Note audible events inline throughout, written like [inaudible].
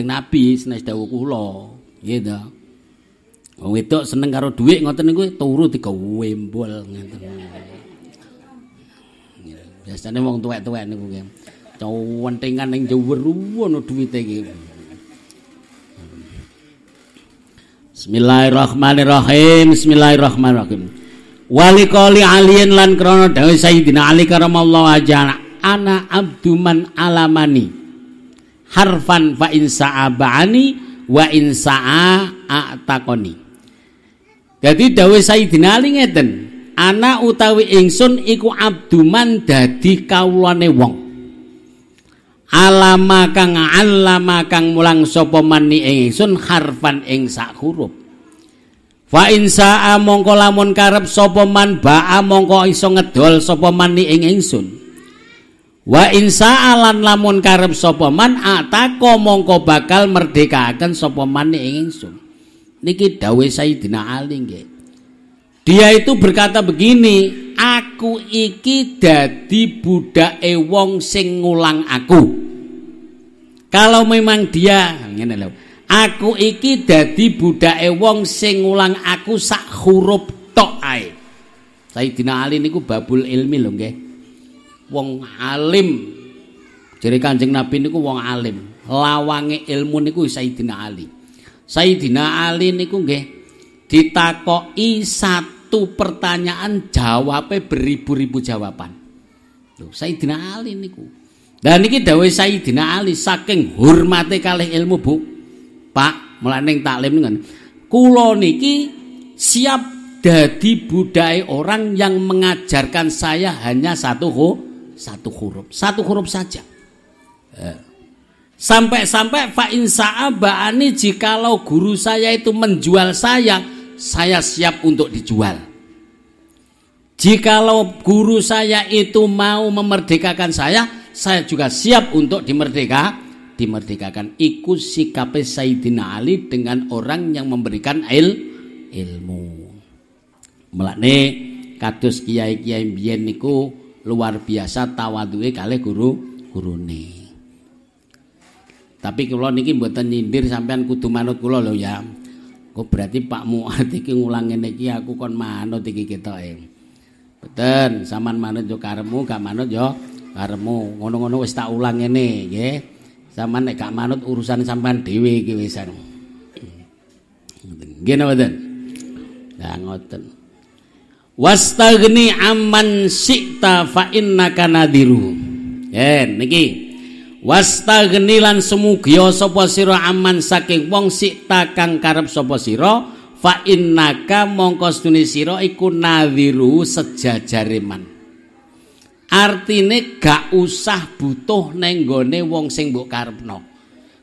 Kanjeng Nabi senes dawu kula. Nggih to. Wong wedok seneng karo dhuwit ngoten niku turu tiga wembol ngoten. Biasane wong tuwek-tuwek niku nggih. Cowentingan ning jewur ono dhuwite iki. Bismillahirrahmanirrahim. Bismillahirrahmanirrahim. Walikoli alien lan krana dawuh Sayyidina Ali karamallahu wajah ana abduman alamani harfan fa insa'a ba'ani wa insa'a a'takoni jadi dawe Sayyidina Ali ngeten ana utawi ingsun iku abduman dadi kawulane wong alama kang alama kang mulang sapa mani ingsun harfan ing sak huruf Fa insa'a mongko lamun karep sapa man ba'a mongko iso ngedol sapa mani ing ingsun Wa insa alan lamun karep sapa man ataka mongko bakal merdekakan sapa man ing ingsun. Niki dawuh Sayyidina Ali nggih. Dia itu berkata begini, aku iki dadi budake wong sing ngulang aku. Kalau memang dia ngene lho. Aku iki dadi budake wong sing ngulang aku sak huruf tok ae. Sayyidina Ali niku babul ilmi lho nggih wong alim. Jadi Kanjeng Nabi niku wong alim. Lawange ilmu niku Sayyidina Ali. Sayyidina Ali niku nggih ditakoki satu pertanyaan jawabnya beribu-ribu jawaban. tuh Sayyidina Ali niku. Dan ini dawe Sayyidina Ali saking hormati kali ilmu, Bu. Pak, melaneng taklim dengan kulo niki siap dadi budaya orang yang mengajarkan saya hanya satu hukum satu huruf satu huruf saja ya. sampai-sampai fa insa'abani jikalau guru saya itu menjual saya saya siap untuk dijual jikalau guru saya itu mau memerdekakan saya saya juga siap untuk dimerdeka dimerdekakan ikut sikap Sayyidina Ali dengan orang yang memberikan il ilmu melakne kados kiai-kiai biyen niku luar biasa tawadhuwe kalih guru-gurune. Tapi kula niki mboten nyindir sampean kudu manut kula lho ya. Kok berarti Pak Muat iki ngulang ngene iki aku kon manut iki ketoke. Beten, sampean manut yo karemu, gak manut yo karemu. Ngono-ngono wis tak ulang ngene nggih. Sampean nek gak manut urusan sampean dhewe iki wisan. Ngene mboten? Lah ngoten. wastagni aman syikta fa innaka nadiru yen niki wastagni lan sapa sira aman saking wong syikta kang karep sapa sira fa innaka mongko sedune sira iku nadiru sejajare artine gak usah butuh nenggone wong sing mbok karepno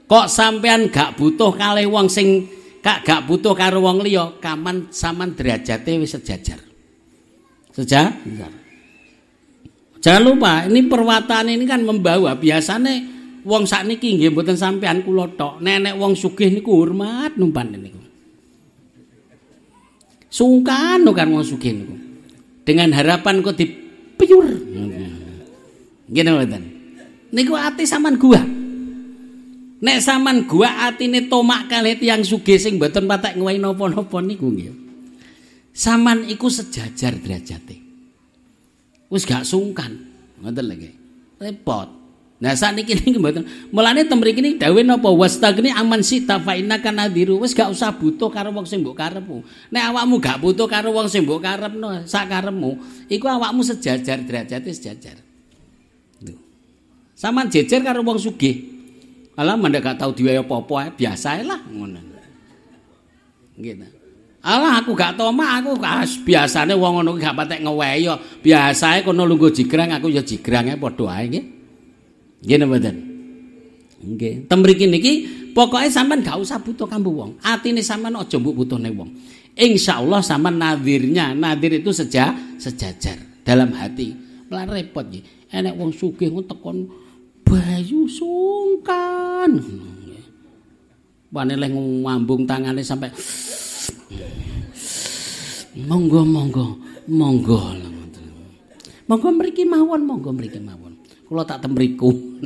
kok sampean gak butuh Kale wong sing kak gak butuh karo wong liya kaman saman derajate wis sejajar sejak iya. Jangan lupa, ini perwataan ini kan membawa biasanya wong niki nggih mboten sampean kula tok. Nenek wong sugih niku hormat numpan niku. Sungkan kan wong sugih niku. Dengan harapan kok dipiyur. Ngene mboten. Niku ati sampean gua. Nek sampean gua atine tomak kalih tiyang sugih sing mboten patek ngowahi napa-napa niku nggih. Saman iku sejajar derajate. Wis gak sungkan, ngoten lagi. Repot. Nah sakniki [laughs] niki mboten. Mulane teng mriki niki dawuh napa wastagni aman sita fa innaka nadiru. Wis gak usah butuh karo wong sing mbok karepmu. Nek awakmu gak butuh karo wong sing mbok karepno, sak karepmu, iku awakmu sejajar derajate sejajar. Tuh. Saman jejer karo wong sugih. Alah mandek gak tau diweyo apa-apa biasa lah ngono. Gitu. Alah aku gak tomak aku as, biasanya wong ngono gak patek ngewehi yo. Biasane kono lungguh jigrang aku ya jigrange padha ae nggih. Nggih mboten. Nggih. Temriki niki pokoke sampean gak usah butuh kambuh wong. Atine sampean aja mbok butuhne wong. Insyaallah sampean nadirnya, nadir itu sejajar dalam hati. Malah repot nggih. Enek wong sugih ngono tekon bayu sungkan. Wane leh ngambung tangane sampai Monggo monggo monggo Monggo mriki mawon monggo mriki mawon. Kula tak temriku. [laughs]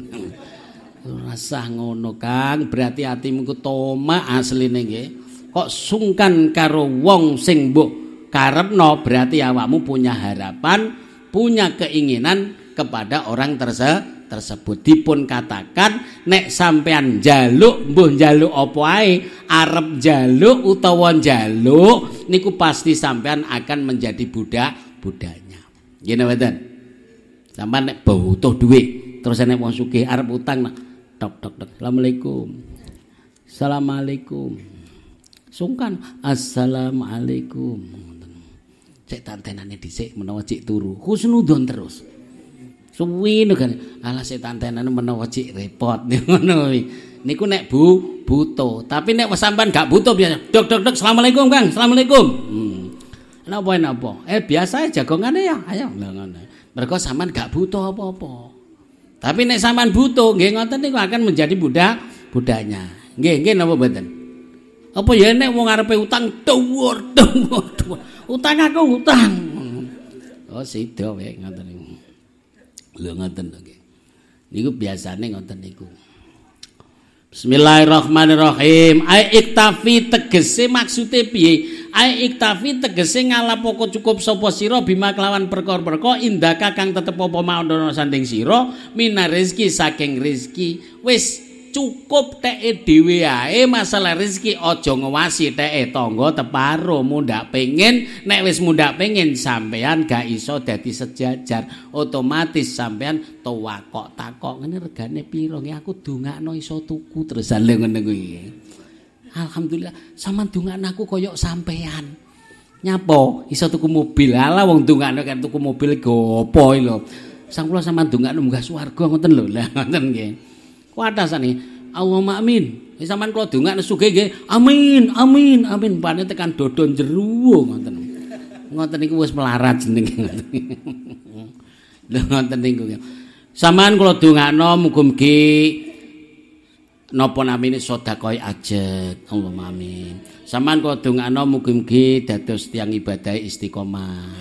rasa ngono Kang, berarti hatimu ku asli asline nggih. Kok sungkan karo wong sing mbok karepno berarti awakmu punya harapan, punya keinginan kepada orang tersebut tersebut dipun katakan nek sampean jaluk mbuh jaluk apa ae arep jaluk utawa jaluk niku pasti sampean akan menjadi budak budaknya gini badan, sampean nek butuh duit terus nek wong sugih arep utang nah, tok tok tok assalamualaikum assalamualaikum sungkan assalamualaikum cek tantenane dhisik menawa cek turu khusnudon terus suwi lho kan ala setan tenan menawa cik repot [laughs] ngono niku nek bu buto tapi nek sampean gak buto biasa dok dok dok assalamualaikum kang assalamualaikum hmm. napa napa eh biasa aja jagongane ya ayo ngono mereka sampean gak buto apa-apa tapi nek sampean butuh nggih ngoten niku akan menjadi budak budaknya nggih nggih napa mboten apa ya nek wong arepe utang tuwur tuwur utang aku utang oh sida wae ngoten niku Lho ngoten niku. Niku biasane ngoten niku. Bismillahirrahmanirrahim. Ai iktafi tegese maksude piye? Ai iktafi tegese ngalap poko cukup sapa sira bima kelawan perkara-perkara indaka kang tetep apa maondono sanding sira minar rezeki saking rezeki wis cukup teke dhewe ae masalah rezeki aja ngewasi teke tangga teparo mundak pengen nek wis mundak pengen sampean gak iso dadi sejajar otomatis sampean tuwa kok takok ngene regane piro nggih aku dongakno iso tuku terus saleh ngene kuwi alhamdulillah sama dongakno aku koyo sampean nyapo iso tuku mobil ala wong dongakno kan tuku mobil gopo lho sang kula sampean dongakno munggah swarga ngoten lho lah ngoten nggih Kuatasane Allahumma amin. Wis sampean kula donga nesuke nggih. Amin, amin, amin panen tekan dodon jeruwo ngoten. Ngoten niku wis melarat jenenge. Lha ngoten niku. Sampean kula dongakno muga-mugi napa namine sedekah ajet. Allahumma amin. Sampean kula dongakno muga-mugi dados tiyang ibadah istiqomah.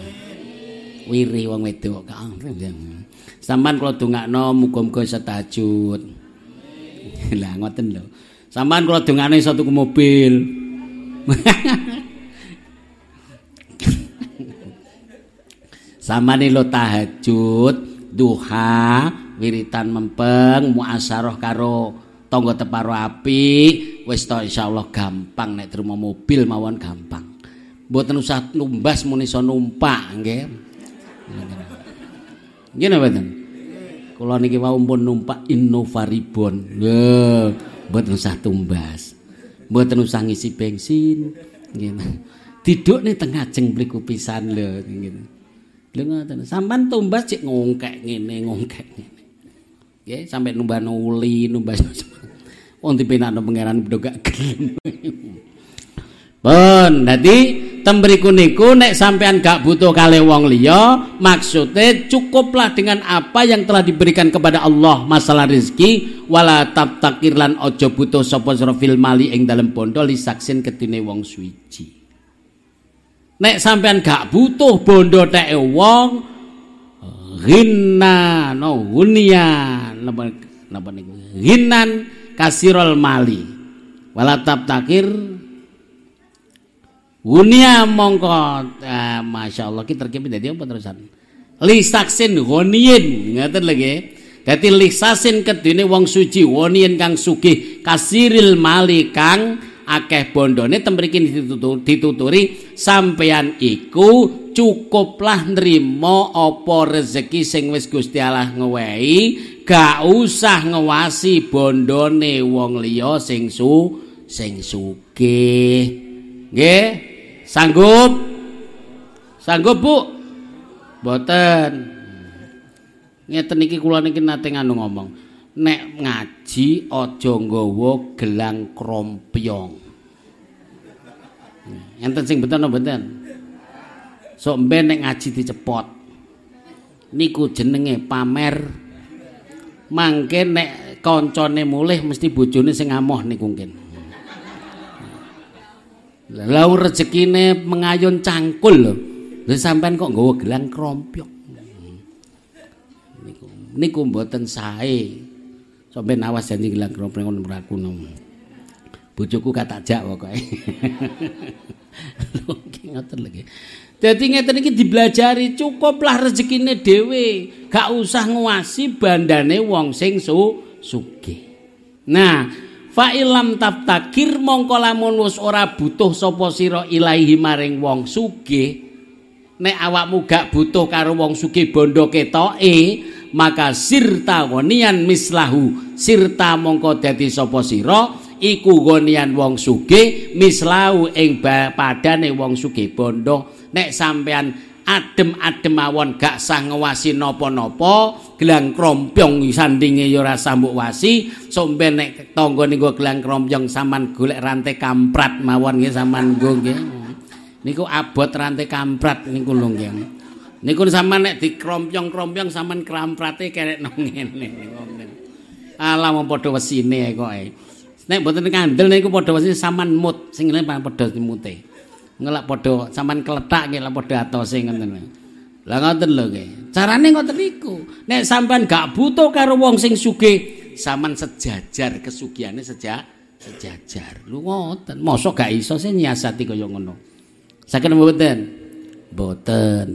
Wiri wong wedo. wedok. Sampean kula dongakno muga-muga setahajud. [laughs] Lah ngoten lho. Sampean kula dongane iso tuku mobil. [laughs] Samane lo tahajud, duha, wiritan mempeng, muasaroh karo tonggo teparo api, wis to insyaallah gampang nek terima mobil mawon gampang. Mboten usah numbas muni iso numpak nggih. Ngene wae kula niki wau pun numpak Innova Ribon. Lho, mboten usah tumbas. Mboten usah ngisi bensin. Ngene. Diduk ning tengah jeng mriku pisan lho, ngene. Lho ngoten. Sampan tumbas cek ngongkek ngene, ngongkek ngene. Nggih, sampe numbah nuli, numbas. [laughs] Wong dipinakno pangeran bedo gak gelem. tembriku niku nek sampean gak butuh kali wong liya maksudnya cukuplah dengan apa yang telah diberikan kepada Allah masalah rezeki wala takir lan ojo butuh sapa fil mali ing dalam bondo lisaksin ketine wong suci nek sampean gak butuh bondo tewong, wong ginna no hunia napa niku ginan kasirol mali wala takir. Hunia mongko ah, Masya Allah kita terkipi jadi apa terusan Lisaksin honien Ngerti lagi Jadi lisaksin ke dunia wong suci Honien kang sugih Kasiril mali kang Akeh bondone tembrikin dituturi Sampean iku Cukuplah nerimo Opo rezeki sing wis gusti Allah ngewei Gak usah ngewasi bondone wong liya sing su Sing sugih Nggih, sanggup sanggup bu boten ngeten iki kula niki nate nganu ngomong nek ngaji aja nggawa gelang krompyong enten sing bener no mboten sok ben nek ngaji dicepot niku jenenge pamer mangke nek kancane mulih mesti bojone sing amoh niku mungkin Lalu rezeki ini mengayun cangkul loh. sampean kok gue gelang kerompok. Ini kumbuatan saya. Sampai nawas janji gelang krompyok. yang meraku nomor. Bujuku kata jak pokoknya. ngatur lagi. Jadi ngeten ini dibelajari cukuplah rezeki ini dewe. Gak usah nguasi bandane wong sing su Nah, fa ilam taftakir mongko lamun wis ora butuh sapa sira ilahi maring wong sugih nek awakmu gak butuh karo wong sugih bondo ketoke maka sirta wonian mislahu sirta mongko dadi sapa sira iku gonian wong sugih mislahu ing padane wong sugih bondo nek sampean adem-adem awon gak sah ngewasi napa-napa gelang krompyong sandinge ya ora sambuk wasi sombe nek tangga niku gelang krompyong saman golek rantai kamprat mawon nggih saman nggo nggih niku abot rantai kamprat niku lho nggih niku saman nek dikrompyong-krompyong saman kramprate kerek nang ngene alam padha wesine kok nek mboten kandel niku padha wesine saman mut sing lain padha mute ngelak podo sampean keletak ki lak podo atose ngoten lha ngoten lho ki carane ngoten niku nek sampean gak butuh karo wong sing sugih sampean sejajar kesugihane seja sejajar lu ngoten mosok gak iso sih nyiasati kaya ngono saking mboten mboten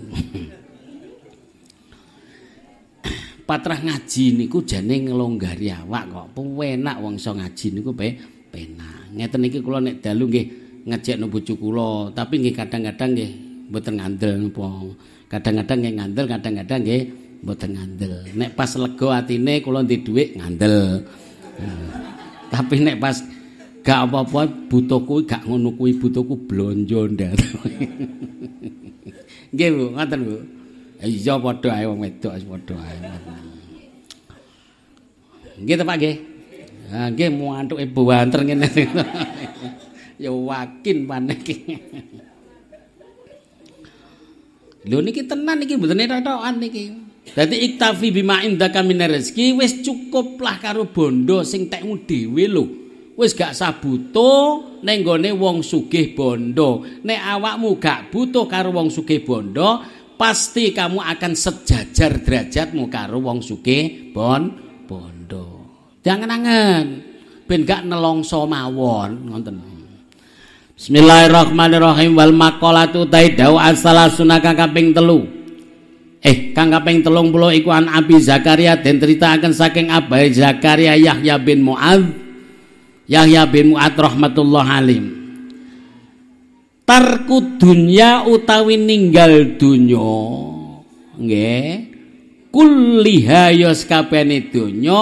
[laughs] patrah ngaji niku jane nglonggari awak kok penak wong iso ngaji niku pe penak ngeten iki kula nek dalu nggih ngejek nopo cukulo tapi nggih kadang-kadang nggih mboten ngandel nopo kadang-kadang nggih ngandel kadang-kadang nggih mboten ngandel nek pas lega atine kula ndek dhuwit ngandel hmm. tapi nek pas gak apa-apa butuh kuwi gak ngono kuwi butuh ku blonjo ndar [laughs] nggih bu ngaten bu iya padha ae wong wedok padha ae nggih ta pak nggih ah, nggih muantuke banter ngene [laughs] ya wakin panek. Lho niki tenan iki mboteni tetokan iki. Dadi iktafi bima indaka min rezeki wis cukuplah karo bondo sing tekmu dhewe lho. Wis gak sabuto ning wong sugih bondo. Nek awakmu gak butuh karo wong sugih bondo, pasti kamu akan sejajar derajatmu karo wong sugih bondo. Jangan angen ben gak nelongso mawon ngoten. Bismillahirrahmanirrahim wal maqalatu taidau asala sunaka kaping telu. Eh, kang kaping telung puluh iku an Abi Zakaria dan cerita akan saking Abai Zakaria Yahya bin Mu'ad Yahya bin Mu'ad rahmatullah alim. Tarku dunya utawi ninggal dunyo nge kulihayos yos dunyo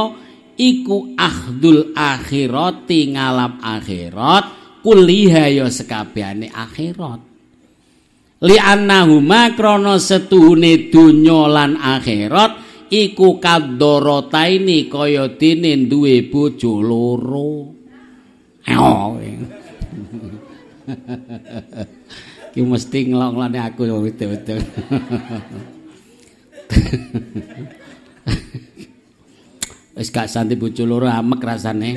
iku ahdul akhirati ngalap akhirat kuliha ya sekabehane akhirat li annahuma krana setuhune donya lan akhirat iku kadorotaini kaya dene duwe bojo loro ki mesti ngelok-ngelokne aku betul-betul wis gak santai bojo loro amek rasane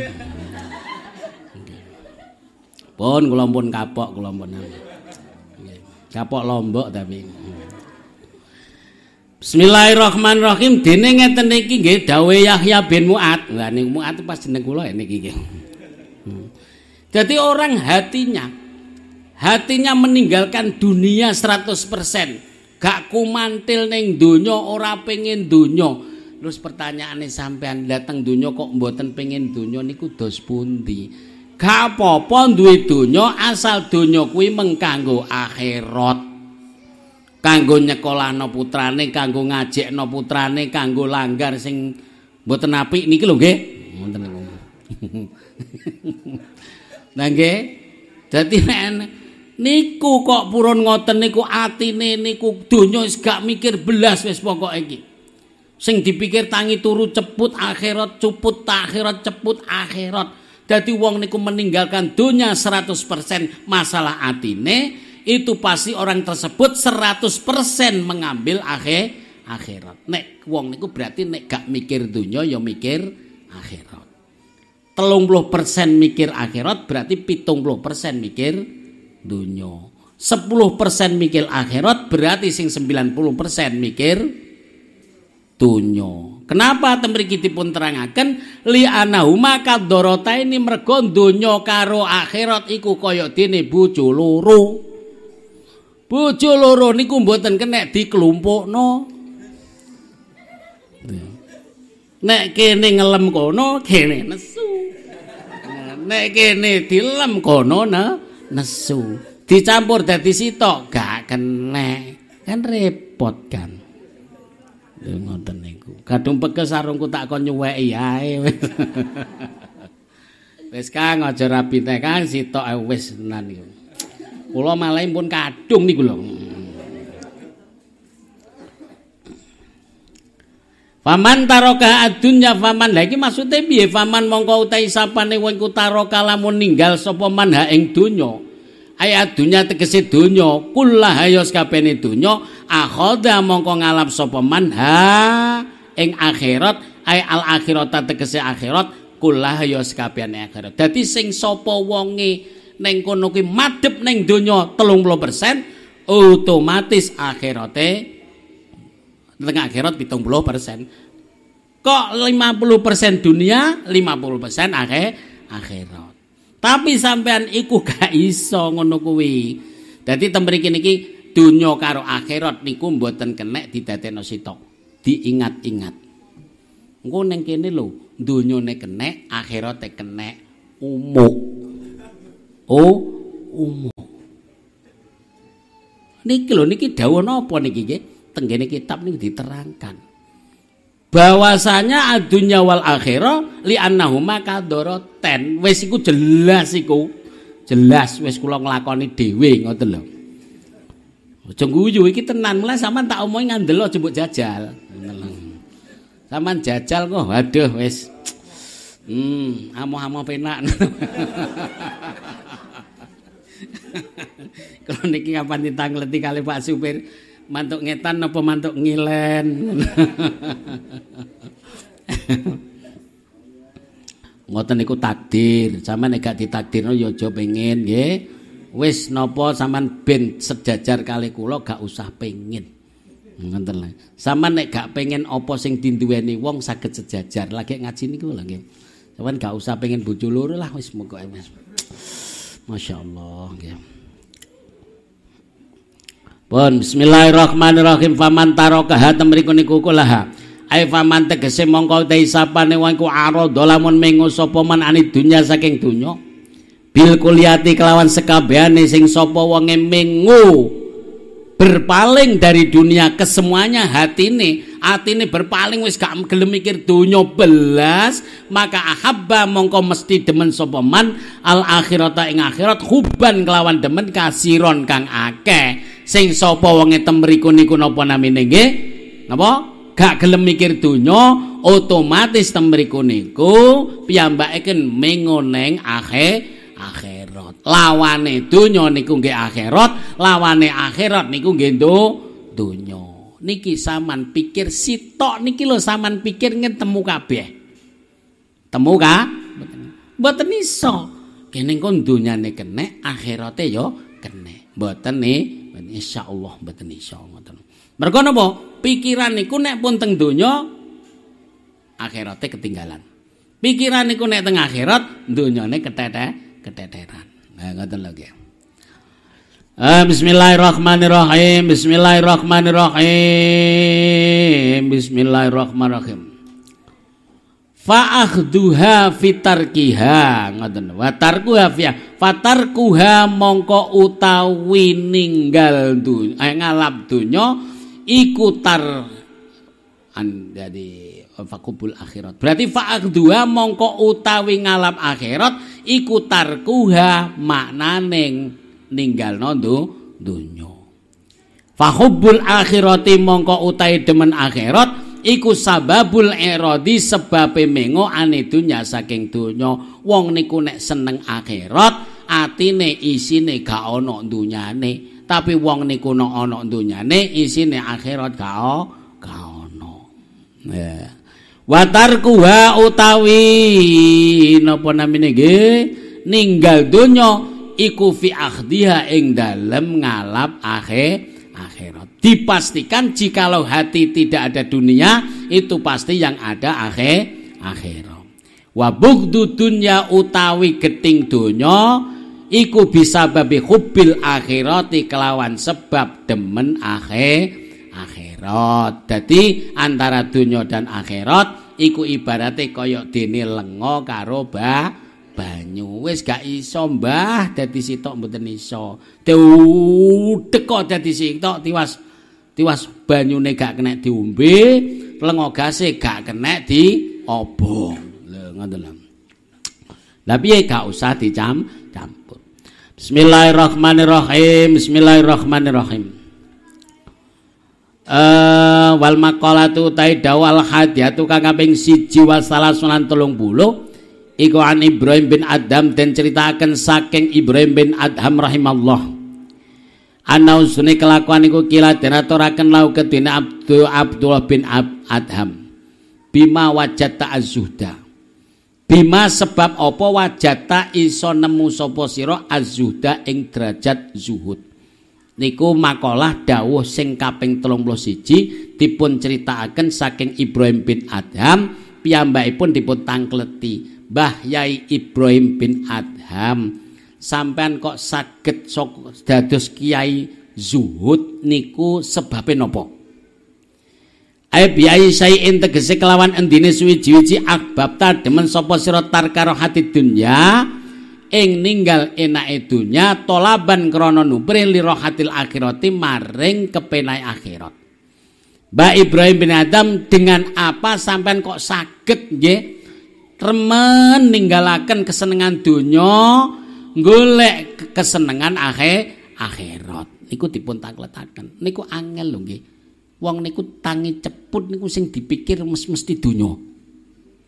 Pun kula pun kapok kula pun. Iya. Kapok Lombok tapi. Bismillahirrahmanirrahim dene ngeten iki nggih dawuh Yahya bin Mu'ad. Lah niku Mu'ad pas jeneng kula ya niki nggih. Jadi hmm. orang hatinya hatinya meninggalkan dunia 100%. Gak kumantil ning donya ora pengen donya. Terus pertanyaannya sampean datang dunia kok mboten pengen dunia niku dos pundi? gak apa-apa duwe donya asal donya kuwi mengkanggo akhirat kanggo nyekolahno putrane kanggo ngajekno putrane kanggo langgar sing mboten apik niki lho nggih wonten niku [laughs] nah nggih dadi niku kok purun ngoten niku atine niku donya gak mikir belas wis pokok iki sing dipikir tangi turu ceput akhirat cuput akhirat akhirat, ceput, akhirat. Jadi wong niku meninggalkan dunia 100% masalah atine itu pasti orang tersebut 100% mengambil akhir akhirat. Nek wong niku berarti nek gak mikir dunia ya mikir akhirat. Telung puluh persen mikir akhirat berarti pitung puluh persen mikir dunia. Sepuluh persen mikir akhirat berarti sing sembilan puluh persen mikir dunia. Kenapa dipun terangaken li anahuma kadorota ini mergo donya karo akhirat iku kaya dene bojo loro. Bojo loro niku mboten kenek diklumpukno. Nek kene ngelem kono kene nesu. Nek kene dilem kono ne, nesu. Dicampur dadi sitok gak kenek. Kan repot kan. Ngoten niku. gadung peke sarungku tak kon nyuweki ae wis [laughs] wis Kang aja rapi teh Kang sitok wis nan iku kula malah pun kadung niku lho Faman taroka adunya faman lah iki maksude piye faman mongko utahi sapane wong ku taroka lamun ninggal sapa man ing donya Ay adunya tegese donya Kulah hayos kabehane donya akhadha mongko ngalap sapa man ing akhirat ay al akhirat tegese akhirat kulah ya sekabian akhirat dadi sing sapa wonge ning kono kuwi madhep ning donya 30% otomatis akhirate tengah akhirat 70% kok 50% dunia 50% akhir akhirat tapi sampean iku gak iso ngono kuwi dadi tembrikin iki dunya karo akhirat niku mboten kenek didadekno sitok diingat-ingat. Engko ning kene lho, donyane kenek, akhirate kenek, umuk. Oh, umuk. Niki lho niki dawuh napa niki nggih? Tenggene kitab niki diterangkan. Bahwasanya adunya wal akhirah li annahuma maka Wis wesiku jelas iku. Jelas wesku kula nglakoni dhewe ngoten lho. Aja guyu iki tenan, mulai sama tak omongi ngandel cebut jajal. Saman jajal kok. Aduh wes, Hmm, amo-amo penak. Kalau niki kapan ditangleti kali Pak Supir, mantuk ngetan apa mantuk ngilen. Ngoten niku takdir, sampean nek gak ditakdirno ya aja pengin, nggih. Wis napa sampean ben sejajar kali kula gak usah pengin. ngoten lah. nek gak pengen apa sing dinduweni wong saged sejajar. Lagi ngaji niku lho nggih. Sampeyan gak usah pengen bojo luruh lah wis moko Mas. Masyaallah nggih. Bon, bismillahirrahmanirrahim. Faman taraka hata mriku niku kulah. Ai faman tegese mongko te isapane wong ku arodo lamun mengu sapa man ani dunya saking dunya. Bil kuliati kelawan sekabehane sing sapa wonge mengu berpaling dari dunia ke semuanya hati ini hati ini berpaling wis gak gelem mikir dunia belas maka ahabba mongko mesti demen sopeman al akhirata ing akhirat huban kelawan demen kasiron kang akeh sing sopo wonge temriku niku napa namine nggih napa gak gelem mikir dunia otomatis temriku niku piyambake kan mengoneng akhirat akhirat. Lawane dunya niku nggih akhirat, lawane akhirat niku nggih dunya. Niki saman pikir sitok niki lo saman pikir ngetemu kabeh. Temu ka? Mboten iso. Kene kok dunyane kene, akhirate yo ya kene Mboten e, insyaallah mboten iso ngoten. Mergo napa? Pikiran niku nek pun teng dunya akhirate ketinggalan. Pikiran niku nek teng akhirat donyane ketetek keteteran. Nah, ngoten lho nggih. Ah, bismillahirrahmanirrahim. Bismillahirrahmanirrahim. Bismillahirrahmanirrahim. Fa'akhduha fitarkiha ngoten. Wa tarkuha fi fatarkuha mongko utawi ninggal dunya eh, ngalap dunya iku tar an, jadi fakubul akhirat. Berarti fa'akhduha mongko utawi ngalap akhirat iku tarkuha maknane ninggal nondo dunya fa hubbul akhirati mongko utahe demen akhirat iku sababul erodi sebabe mengo ane saking dunya wong niku nek seneng akhirat atine isine gak ana dunyane tapi wong niku nek ana dunyane isine akhirat gak gak ana yeah. Watarkuha utawi napa namine nggih ninggal donya iku fi akhdiha ing dalem ngalap akhe akhirat. Dipastikan jika lo hati tidak ada dunia itu pasti yang ada akhe akhirat. Wa bughdu dunya utawi geting donya iku bisa babi hubil akhirati kelawan sebab demen akhir akhirat. Dadi antara dunya dan akhirat iku ibarate kaya dene lenga karo banyu. Wis gak iso, Mbah, dadi sitok mboten iso. Deko dadi sitok tiwas tiwas banyune gak kena diombe, lenga gase gak kena diobong. Lho ngoten lho. Lah piye gak usah dicam campur. Bismillahirrahmanirrahim. Bismillahirrahmanirrahim. eh wal makolatu utai dawal hadiatu kang kaping jiwa salah sunan tolong iku an Ibrahim bin Adam dan ceritakan saking Ibrahim bin Adham rahimallah anau suni kelakuan iku kila dan aturakan lau ketina Abdul Abdullah bin Ab Adham bima wajata azuda bima sebab apa wajata iso nemu sopo siro azzuhda ing derajat zuhud niku makalah dawuh sing kaping 31 dipun critakaken saking Ibrahim bin Adham piyambakipun dipun tangkleti Mbah Yai Ibrahim bin Adham sampean kok saged dados kiai zuhud niku sebabe nopo Ayo biayi saya integrasi kelawan endine suwi jiwi akbab tademen sopo sirotar karo hati dunya, ing ninggal enak etunya, tolaban krononu, nubri li rohatil akhirati maring kepenai akhirat. Mbak Ibrahim bin Adam dengan apa sampean kok sakit, ye? remen ninggalakan kesenengan dunia golek kesenengan akhir akhirat. Niku dipun letakkan, Niku angel loh nggih. Wong niku tangi ceput niku sing dipikir mes mesti dunia.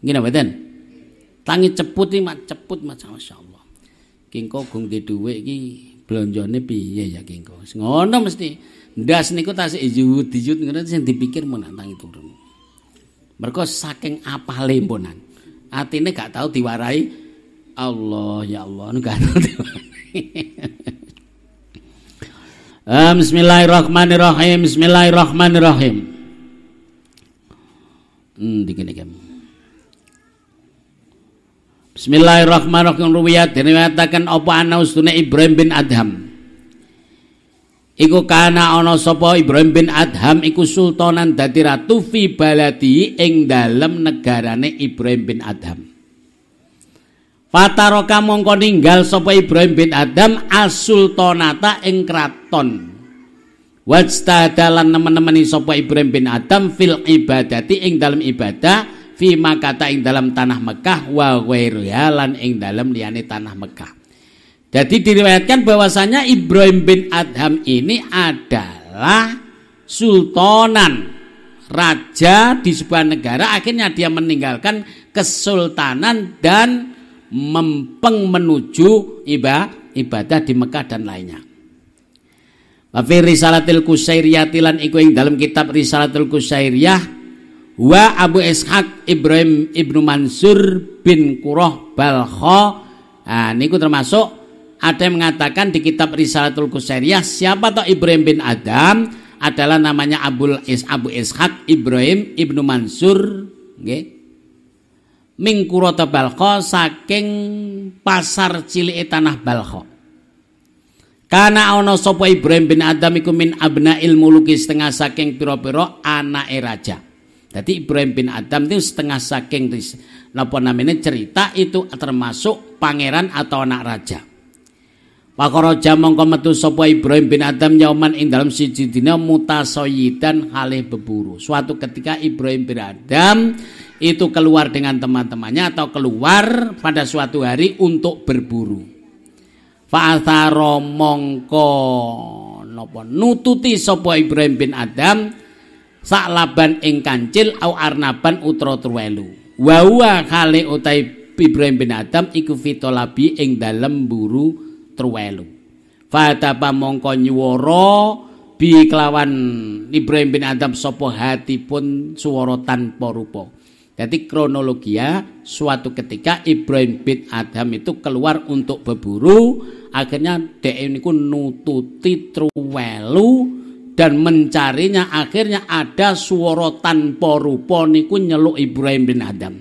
Ngene mboten? Tangi ceput ini mak ceput masya Allah. Kingko gong di dhuwit iki blonjone piye ya Kingko. Ngono mesti ndas niku tasih zuhud dijud ngono sing dipikir menantang itu turun. Mergo saking apa mbonan. Atine gak tau diwarai Allah ya Allah nu gak tau [laughs] diwarai. Ah, bismillahirrahmanirrahim. Bismillahirrahmanirrahim. Hmm, dikene-kene. Bismillahirrahmanirrahim ruwiyat diriwayataken apa ana ustune Ibrahim bin Adham. Iku kana ana sapa Ibrahim bin Adham iku sultanan dadi ratu fi baladi ing dalem negarane Ibrahim bin Adham. Fataroka mongko ninggal sapa Ibrahim bin Adham asultanata sultanata ing kraton. Wajtadalan nemen-nemeni sapa Ibrahim bin Adam fil ibadati ing dalam ibadah fima kata ing dalam tanah Mekah wa ya, lan ing dalam liane tanah Mekah. Jadi diriwayatkan bahwasanya Ibrahim bin Adham ini adalah sultanan raja di sebuah negara akhirnya dia meninggalkan kesultanan dan mempeng menuju ibadah, ibadah di Mekah dan lainnya. Wa fi risalatil kusairiyatilan iku ing dalam kitab Risalatil Kusairiyah wa Abu Ishaq Ibrahim Ibnu Mansur bin kuroh balho nah, niku termasuk ada yang mengatakan di kitab Risalatul Kusairiyah siapa toh Ibrahim bin Adam adalah namanya Abul Is Abu Ishaq Ibrahim Ibnu Mansur nggih Ming Kurota Balho saking pasar cilik tanah balho Karena ana sopo Ibrahim bin Adam iku min ilmu lukis tengah saking piro-piro anak raja. Jadi Ibrahim bin Adam itu setengah saking napa namanya cerita itu termasuk pangeran atau anak raja. Pakar Raja metu sebuah Ibrahim bin Adam yauman ing dalam siji dina mutasoyidan halih beburu. Suatu ketika Ibrahim bin Adam itu keluar dengan teman-temannya atau keluar pada suatu hari untuk berburu. Fa'atharo mongko napa nututi sebuah Ibrahim bin Adam sak laban ing kancil au arnaban utro turwelu wa huwa utai Ibrahim bin Adam iku fitolabi ing dalem buru turwelu Fata mongko nyuworo bi kelawan Ibrahim bin Adam sapa hati pun tanpa rupa jadi kronologia suatu ketika Ibrahim bin Adam itu keluar untuk berburu akhirnya dia niku nututi truwelu dan mencarinya akhirnya ada suara tanpa rupa niku nyeluk Ibrahim bin Adam.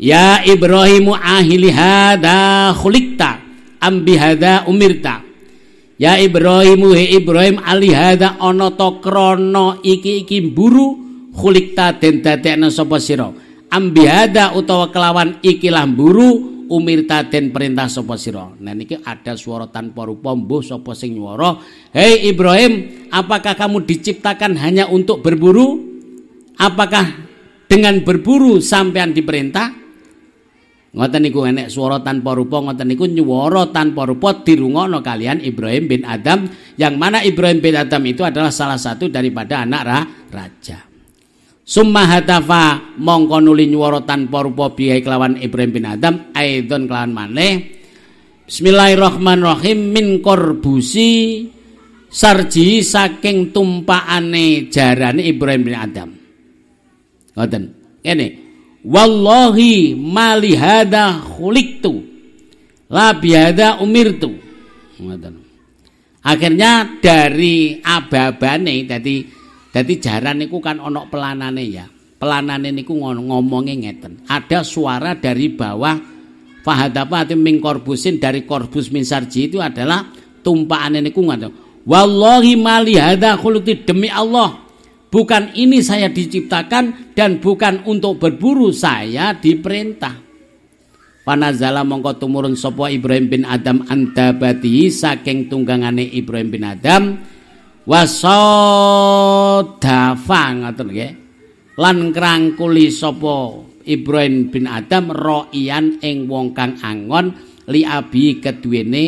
Ya Ibrahimu ahili hada khulikta ambihada umirta. Ya Ibrahimu he Ibrahim ali hada ana ta krana iki-iki mburu khulikta den dadekna sapa sira. Ambi utawa kelawan ikilah mburu umirta den perintah sapa sira. Nah niki ada suara tanpa rupa mbuh sapa sing nyuara, "Hei Ibrahim, apakah kamu diciptakan hanya untuk berburu? Apakah dengan berburu sampean diperintah?" Ngoten niku enek suara tanpa rupa, ngoten niku nyuara tanpa rupa dirungokno kalian Ibrahim bin Adam yang mana Ibrahim bin Adam itu adalah salah satu daripada anak ra, raja. Summa hatafa mongko nuli nyuwara tanpa rupa bihi kelawan Ibrahim bin Adam aidon kelawan maneh Bismillahirrahmanirrahim min korbusi sarji saking tumpakane jarane Ibrahim bin Adam. Ngoten. Kene. Wallahi mali hadza khuliqtu. La hadza umirtu. Ngoten. Akhirnya dari ababane tadi jadi jaran niku kan onok pelanane ya. Pelanane niku ngomongnya ngeten. Ada suara dari bawah fahadapa hati min korbusin dari korbus min sarji itu adalah tumpaan niku ngata. Wallahi mali hadha khuluti demi Allah. Bukan ini saya diciptakan dan bukan untuk berburu saya diperintah. Panazala mongko tumurun Ibrahim bin Adam antabati saking tunggangane Ibrahim bin Adam wasadafa ngoten nggih lan krangkuli sapa Ibrahim bin Adam roian ing wong kang angon li abi keduwene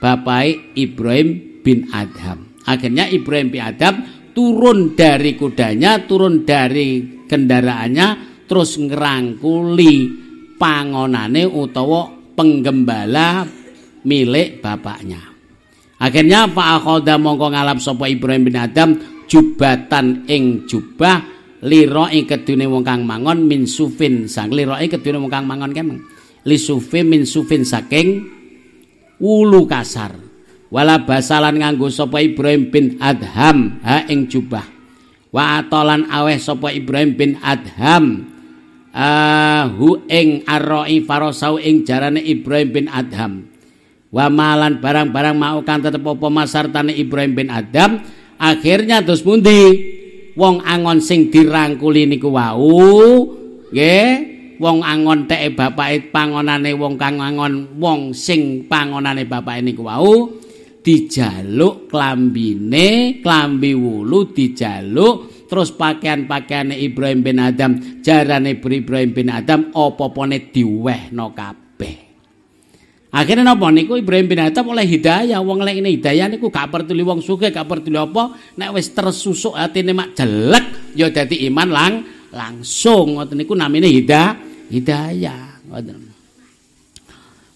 bapake Ibrahim bin Adam akhirnya Ibrahim bin Adam turun dari kudanya turun dari kendaraannya terus ngerangkuli pangonane utawa penggembala milik bapaknya Akhirnya fa Akhoda mongko ngalap sopai Ibrahim bin Adam jubatan ing jubah liroi kedune wong kang mangon min sufin sang liroi kedune wong kang mangon kemeng. Li sufi min sufin saking wulu kasar. Wala basalan nganggo sopai Ibrahim bin Adham ha ing jubah. Wa atolan aweh sopai Ibrahim bin Adham uh, hu ing arroi farosau ing jarane Ibrahim bin Adham wa malan barang-barang mau kang tetep apa masartane Ibrahim bin Adam akhirnya terus pundi wong angon sing dirangkuli niku wau nggih wong angon teke bapake pangonane wong kang angon wong sing pangonane bapake niku wau dijaluk klambine klambi wulu dijaluk terus pakaian-pakaiane Ibrahim bin Adam jarane Ibrahim bin Adam apa-apane diwehno kabeh Akhirnya napa niku Ibrahim bin Adam oleh hidayah wong lek ini hidayah niku gak perlu wong sugih gak perlu apa nek wis tersusuk atine mak jelek ya dadi iman lang langsung ngoten niku namine hida hidayah ngoten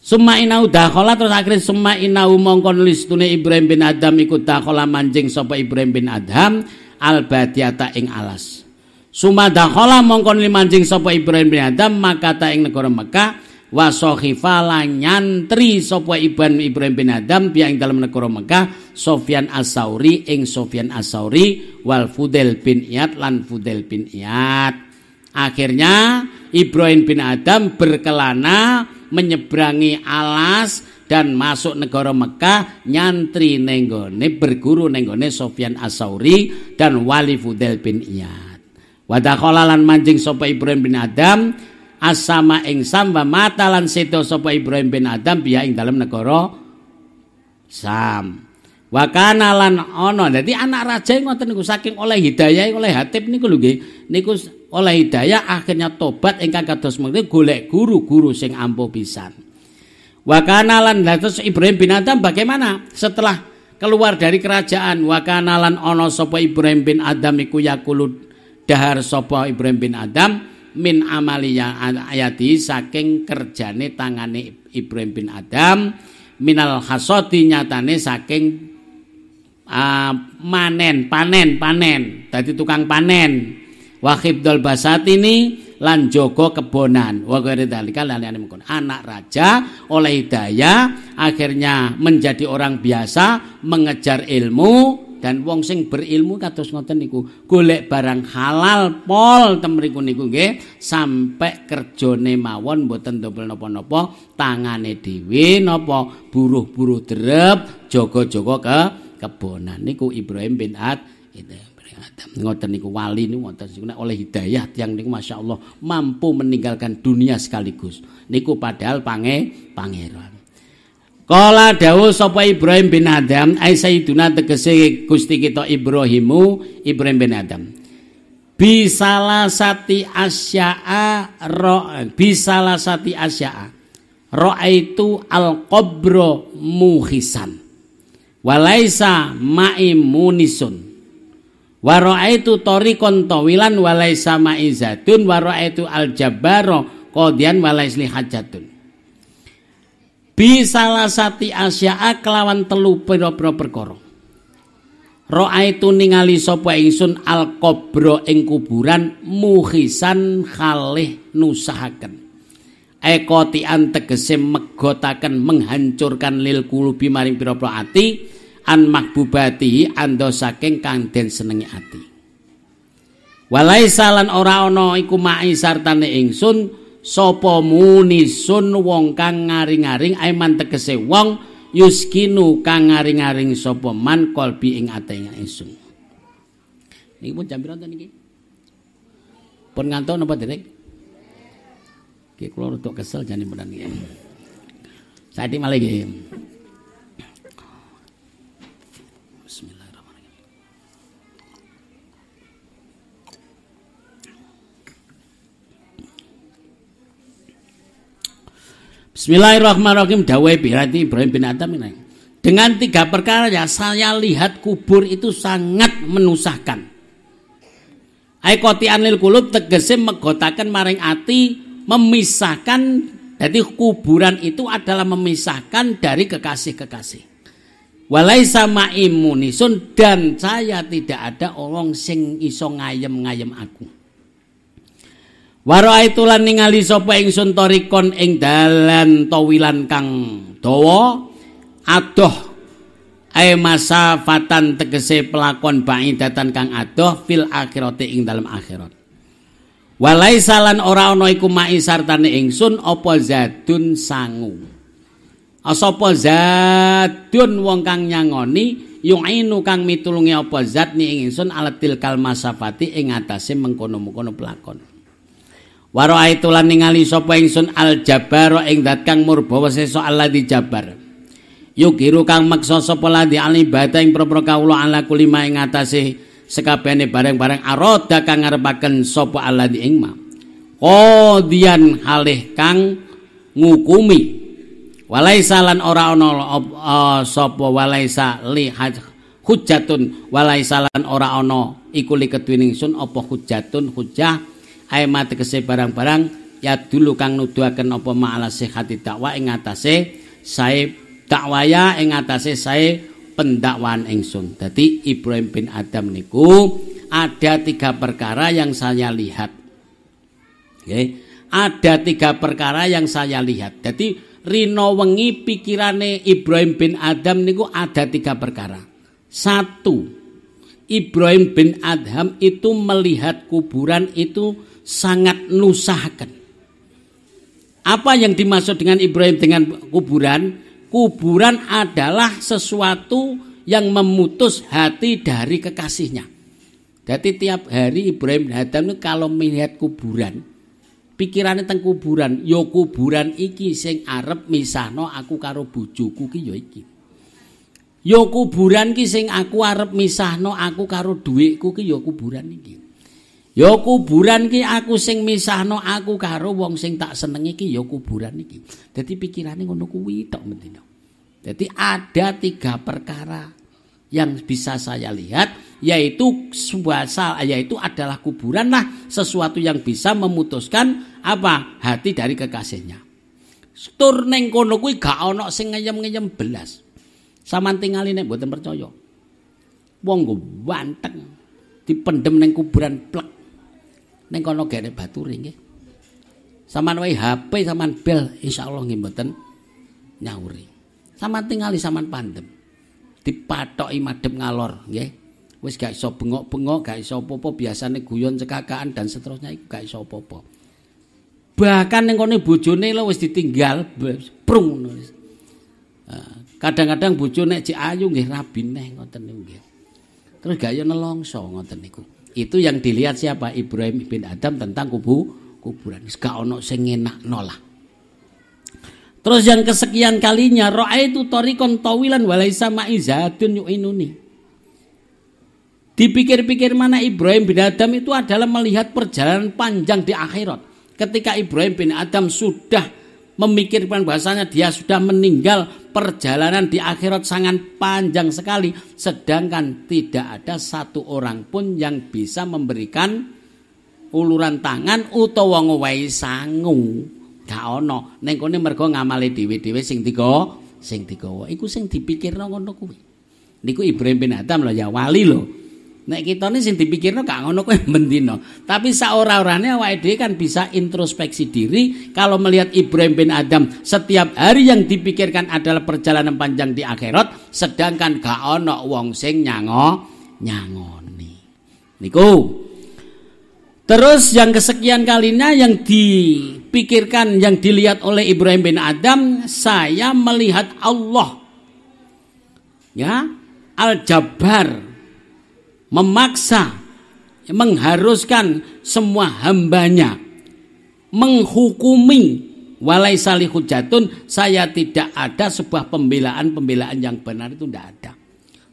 Suma inau dakhala terus akhirnya suma inau mongkon listune Ibrahim bin Adam iku dakhala manjing sapa Ibrahim bin Adam al badiyata ing alas Suma dakhala mongkon li manjing sapa Ibrahim bin Adam maka ta ing negara Mekah wasohifa la nyantri sapa Ibn Ibrahim bin Adam biya ing dalam negara Mekah Sofyan Asauri ing Sofyan Asauri wal Fudel bin Iyad lan Fudel bin Iyad akhirnya Ibrahim bin Adam berkelana menyeberangi alas dan masuk negara Mekah nyantri nenggone berguru nenggone Sofyan Asauri dan Wali Fudel bin Iyad. Wadakolalan mancing sopa Ibrahim bin Adam asama ing samba mata lan sedo sapa Ibrahim bin Adam biya ing dalam negara Sam. Wakana lan ono. Jadi anak raja yang ngoten niku saking oleh hidayah oleh hatib niku lho nggih. Niku oleh hidayah akhirnya tobat ingkang kados mengke golek guru-guru sing ampuh pisan. Wakana lan terus Ibrahim bin Adam bagaimana setelah keluar dari kerajaan Wakanalan ono sapa Ibrahim bin Adam iku yakulud dahar sapa Ibrahim bin Adam min amalia ayati saking kerjane tangane Ibrahim bin Adam minal hasoti nyatane saking uh, ah, manen panen panen tadi tukang panen wahib dol basat ini lan jogo kebonan anak raja oleh hidayah akhirnya menjadi orang biasa mengejar ilmu dan wong sing berilmu kados ngoten niku golek barang halal pol temriku niku nggih sampe kerjane mawon mboten dobel napa-napa tangane dhewe napa buruh-buruh drep jaga-jaga ke kebonan niku Ibrahim bin Ad ngoten niku wali niku wonten sing oleh hidayah tiyang niku masyaallah mampu meninggalkan dunia sekaligus niku padahal pange pangeran Kala dawu sapa Ibrahim bin Adam, ai sayyiduna tegese Gusti kita Ibrahimu, Ibrahim bin Adam. Bisalah sati asya'a ro bisalah sati asya'a. Ra'aitu al-qabra muhisan. Walaisa ma'i munisun. Wa ra'aitu tariqan tawilan walaisa ma'i zatun wa ra'aitu al-jabbara qadian walaisli hajatun. bisalah sati asya'a kelawan telu pira-pira perkara roa ningali sapa ingsun alqabra ing kuburan muhisan khalih nusahaken ekoti tegese megotaken menghancurkan lil kulubi maring pira ati an mahbubati ando saking kang den senengi ati walaisalan ora ana iku maisartane ingsun sapa munisun wong kang ngaring-aring aiman tegese wong yuskinu kang ngaring-aring sapa man kalbi ing atine ingsun niki pun jam pira niki pun ngantuk napa dereng nggih kula rada kesel jane menan nggih saiki malah nggih Bismillahirrahmanirrahim dawai birati Ibrahim bin Adam ini. Dengan tiga perkara ya saya lihat kubur itu sangat menusahkan. Aikoti anil kulub tegese megotakan maring ati memisahkan jadi kuburan itu adalah memisahkan dari kekasih-kekasih. Walai sama imunisun dan saya tidak ada orang sing iso ngayem-ngayem aku. Waro aitulan ningali sapa ingsun tarikon ing dalan tawilan kang dawa adoh e masafatan tegese pelakon baidatan kang adoh fil akhirati ing dalam akhirat. Walaisalan ora ana iku maisartane ingsun apa zadun sangu. Asapa zadun wong kang nyangoni yu'inu kang mitulungi apa zat ni ingsun alatil kal masafati ing atase mengkono-mengkono pelakon. Waro aitulan ningali sapa ingsun Al Jabbar ing dat kang murba weseso Allah di Jabbar. kang maksa sapa landi ali bateng propro kawula ala kulima ing atase sekabehane bareng-bareng aroda kang ngarepaken sapa Allah di Qodian halih kang ngukumi. Walaisa lan ora ana sapa walaisa li hujatun walaisa lan ora ana iku li keduwe ingsun apa hujatun hujah ae kese barang-barang ya dulu kang nuduhaken apa ma'ala sehati dakwa ingatase saya sae dakwaya ing atase sae pendakwan ingsun. Ibrahim bin Adam niku ada tiga perkara yang saya lihat. Okay. Ada tiga perkara yang saya lihat. Jadi Rino wengi pikirane Ibrahim bin Adam niku ada tiga perkara. Satu, Ibrahim bin Adam itu melihat kuburan itu sangat nusahkan. Apa yang dimaksud dengan Ibrahim dengan kuburan? Kuburan adalah sesuatu yang memutus hati dari kekasihnya. Jadi tiap hari Ibrahim Hadam itu kalau melihat kuburan, pikirannya tentang kuburan, yo kuburan iki sing arep misahno aku karo bujuku ki yo iki. Yo kuburan ki sing aku arep misahno aku karo duitku ki yo kuburan iki. Ya kuburan ki aku sing misahno aku karo wong sing tak senengi ki ya kuburan iki. Dadi pikirane ngono kuwi tok mendino. Jadi ada tiga perkara yang bisa saya lihat yaitu suasa yaitu adalah kuburan lah sesuatu yang bisa memutuskan apa hati dari kekasihnya. Tur neng kono kuwi gak ana sing ngeyem-ngeyem belas. Saman tingali nek mboten percaya. Wong go wanteng dipendem neng kuburan plek Neng kono gede batu ringgit. Saman wai HP, saman bel, insya Allah ngimbetan nyawuri. Saman tinggali, saman pandem. Dipatok imadem ngalor, nge. Wis gak iso bengok-bengok, gak iso popo, biasanya guyon cekakaan, dan seterusnya itu gak iso popo. Bahkan neng kono bojone lo wis ditinggal, prung. Kadang-kadang bojone cik ayu nge, rabi neng, ngoten nge. Terus gak iyo nelongso, ngoten nge. Itu yang dilihat siapa? Ibrahim bin Adam tentang kubu kuburan. Gak ono sing enak nolah Terus yang kesekian kalinya roa itu torikon tawilan walaisa ma'izatun inuni Dipikir-pikir mana Ibrahim bin Adam itu adalah melihat perjalanan panjang di akhirat. Ketika Ibrahim bin Adam sudah memikirkan bahasanya dia sudah meninggal perjalanan di akhirat sangat panjang sekali sedangkan tidak ada satu orang pun yang bisa memberikan uluran tangan utawa ngowahi sangu gak ono ning kene mergo ngamali dhewe-dhewe sing digo sing digawa iku sing dipikirno ngono kuwi niku Ibrahim bin Adam lho ya wali lho Nek kita ini sing dipikirno gak ngono kowe [laughs] mendino, Tapi saora-orane awake dhewe kan bisa introspeksi diri kalau melihat Ibrahim bin Adam setiap hari yang dipikirkan adalah perjalanan panjang di akhirat sedangkan gak ono wong sing nyango nyangoni. Niku. Terus yang kesekian kalinya yang dipikirkan yang dilihat oleh Ibrahim bin Adam saya melihat Allah. Ya, Al-Jabbar memaksa, ya, mengharuskan semua hambanya, menghukumi walai salih hujatun, saya tidak ada sebuah pembelaan-pembelaan yang benar itu tidak ada.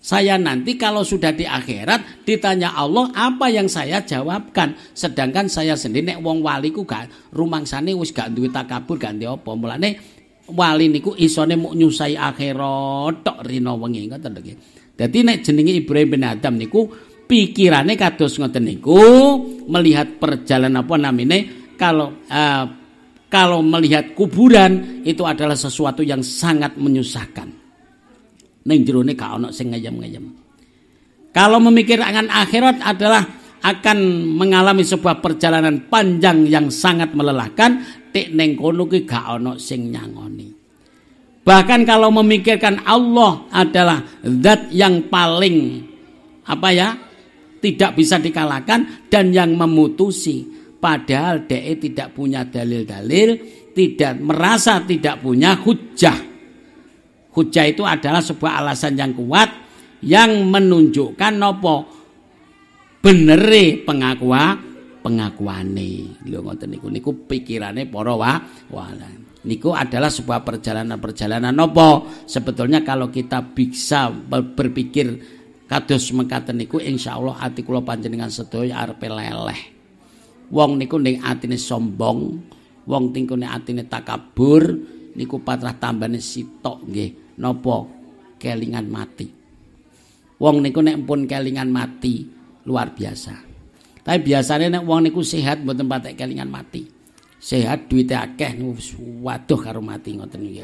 Saya nanti kalau sudah di akhirat ditanya Allah apa yang saya jawabkan. Sedangkan saya sendiri nek wong waliku gak rumangsane wis gak duwe takabur gak ndek apa. Mulane wali niku isone muk nyusai akhirat tok rino wengi ngoten lho. Dadi nek jenenge Ibrahim bin Adam niku Pikirannya kados ngoten niku melihat perjalanan apa namine kalau uh, kalau melihat kuburan itu adalah sesuatu yang sangat menyusahkan. Ning jerone gak ono sing ngayem-ngayem. Kalau memikirkan akhirat adalah akan mengalami sebuah perjalanan panjang yang sangat melelahkan, tik ning kono ki gak ono sing nyangoni. Bahkan kalau memikirkan Allah adalah zat yang paling apa ya tidak bisa dikalahkan dan yang memutusi padahal DE tidak punya dalil-dalil tidak merasa tidak punya hujah hujah itu adalah sebuah alasan yang kuat yang menunjukkan nopo benere pengakuan pengakuane lho ngoten niku niku pikirane para wala niku adalah sebuah perjalanan-perjalanan nopo sebetulnya kalau kita bisa berpikir Kados mekaten niku Allah ati kula panjenengan sedaya arep leleh. Wong niku ning atine sombong, wong tingkune atine takabur niku patrah tambane sitok nggih. Napa kelingan mati. Wong niku nek pun kelingan mati luar biasa. Tapi biasanya nek wong niku sehat buat patek kelingan mati. Sehat duite akeh waduh karo mati ngoten nggih.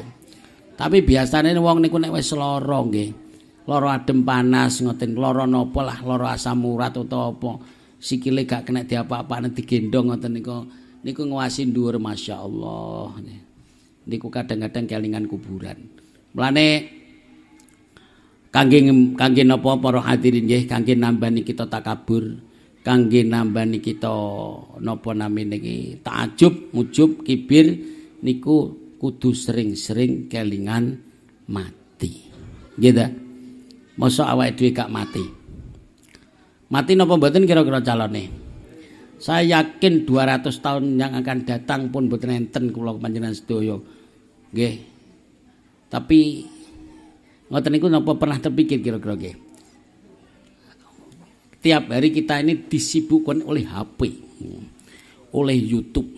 Tapi biasanya wong niku nek wis lara nggih loro adem panas ngoten loro napa lah loro asam urat utawa apa sikile gak kena diapa-apane digendong ngoten niku niku nguwasi dhuwur masyaallah niku kadang-kadang kelingan kuburan mlane kangge kangge napa para hadirin nggih kangge nambani kita takabur kangge nambani kita napa namine iki takjub mujub kibir niku kudu sering-sering kelingan mati nggih gitu? Masa awake dhewe gak mati. Mati napa mboten kira-kira calone? Saya yakin 200 tahun yang akan datang pun mboten enten kula panjenengan sedaya. Nggih. Tapi ngoten niku napa pernah terpikir kira-kira nggih? Tiap hari kita ini disibukkan oleh HP, oleh YouTube,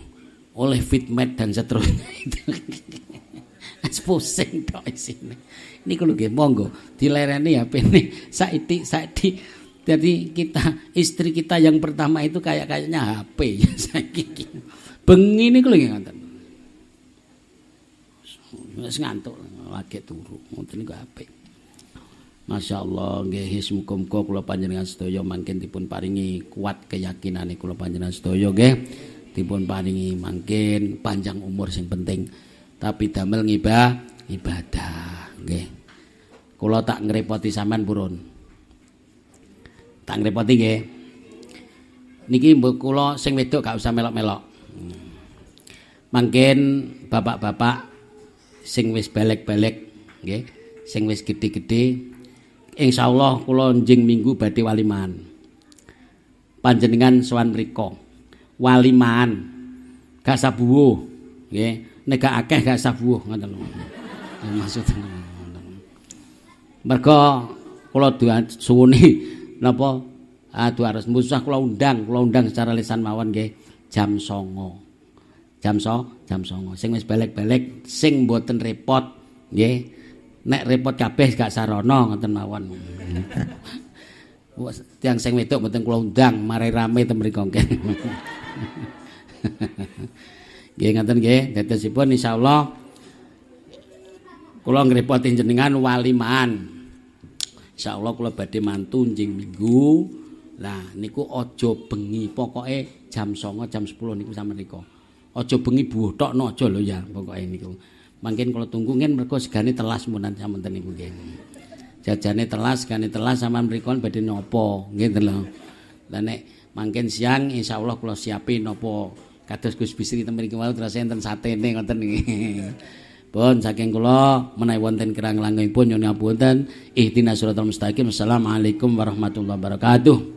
oleh Fitmed dan seterusnya. [laughs] Wis pusing [laughs] tok isine. Niku lho nggih monggo dilereni HP-ne [laughs] saiki saiki jadi kita istri kita yang pertama itu kayak kayaknya HP [laughs] ya saiki. Bengi niku lho ngoten. Wis ngantuk lagi turu ngoten niku HP. Masya Allah, nggih muga kok kula panjenengan sedaya mangkin dipun paringi kuat ini kula panjenengan sedaya nggih dipun paringi mangkin panjang umur sing penting tapi damel ngibah ibadah nggih kula tak ngrepoti sampean purun tak ngrepoti nggih niki mbok kula sing wedok gak usah melok-melok mangkin bapak-bapak sing wis balik-balik nggih sing wis gede-gede insyaallah kula njing minggu badhe waliman panjenengan sowan mriku waliman gak sabuwo nggih nek akeh gak sabuh ngoten lho. Maksud ngoten. Mergo kula suwuni napa aduh harus musah kula undang, kula undang secara lisan mawon nggih jam 09. Jam 09, so, jam 09. Sing wis balik-balik sing mboten repot nggih. Nek repot kabeh gak sarana ngoten mawon. Tiang sing wedok mboten kula undang, mari rame ten mriku nggih. [laughs] Nggih ngoten nggih, dadosipun insyaallah kula ngrepoti jenengan waliman. Insyaallah kula badhe mantu njing minggu. Lah niku aja bengi, pokoke jam 09.00 jam 10.00 niku sampeyan Aja bengi buthokno aja lho ya pokoke niku. Mangkin kula tunggu ngen mergo segane telas menan sampeyan niku nggih. Jajane telas, gane telas sampeyan mriku badhe nopo, nggih to lho. Lah nek mangkin siang insyaallah kula siapi nopo kados Gus Bisri mriki wau terus enten satene ngoten niki. Pun saking kula menawi wonten kirang langgengipun nyuwun ngapunten. Ihdinas suratul mustaqim. Assalamualaikum warahmatullahi wabarakatuh.